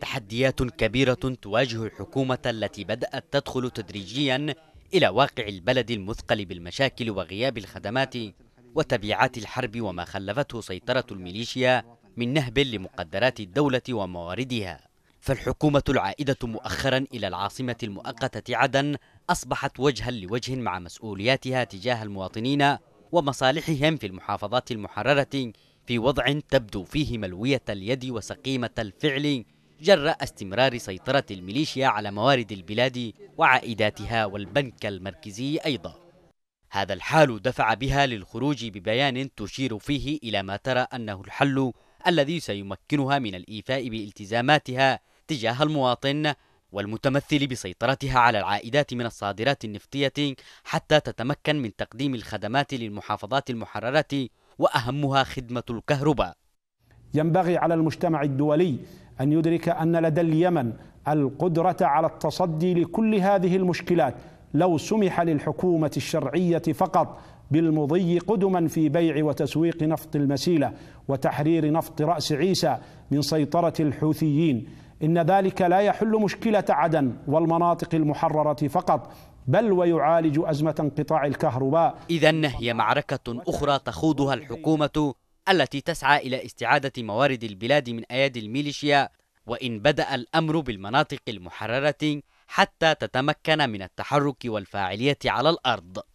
تحديات كبيرة تواجه الحكومة التي بدأت تدخل تدريجيا إلى واقع البلد المثقل بالمشاكل وغياب الخدمات وتبعات الحرب وما خلفته سيطرة الميليشيا من نهب لمقدرات الدولة ومواردها فالحكومة العائدة مؤخرا إلى العاصمة المؤقتة عدن أصبحت وجها لوجه مع مسؤولياتها تجاه المواطنين ومصالحهم في المحافظات المحررة في وضع تبدو فيه ملوية اليد وسقيمة الفعل جراء استمرار سيطرة الميليشيا على موارد البلاد وعائداتها والبنك المركزي أيضا هذا الحال دفع بها للخروج ببيان تشير فيه إلى ما ترى أنه الحل الذي سيمكنها من الإيفاء بالتزاماتها تجاه المواطن والمتمثل بسيطرتها على العائدات من الصادرات النفطية حتى تتمكن من تقديم الخدمات للمحافظات المحررة وأهمها خدمة الكهرباء ينبغي على المجتمع الدولي أن يدرك أن لدى اليمن القدرة على التصدي لكل هذه المشكلات لو سمح للحكومة الشرعية فقط بالمضي قدما في بيع وتسويق نفط المسيلة وتحرير نفط رأس عيسى من سيطرة الحوثيين إن ذلك لا يحل مشكلة عدن والمناطق المحررة فقط بل ويعالج أزمة انقطاع الكهرباء إذا هي معركة أخرى تخوضها الحكومة التي تسعى إلى استعادة موارد البلاد من أيادي الميليشيا وإن بدأ الأمر بالمناطق المحررة حتى تتمكن من التحرك والفاعلية على الأرض